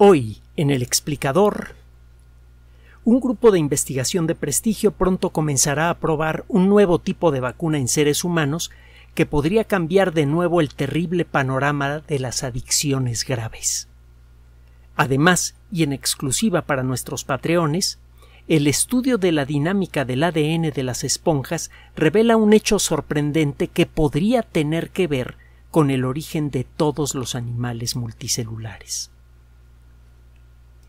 Hoy, en el explicador, un grupo de investigación de prestigio pronto comenzará a probar un nuevo tipo de vacuna en seres humanos que podría cambiar de nuevo el terrible panorama de las adicciones graves. Además, y en exclusiva para nuestros patreones, el estudio de la dinámica del ADN de las esponjas revela un hecho sorprendente que podría tener que ver con el origen de todos los animales multicelulares.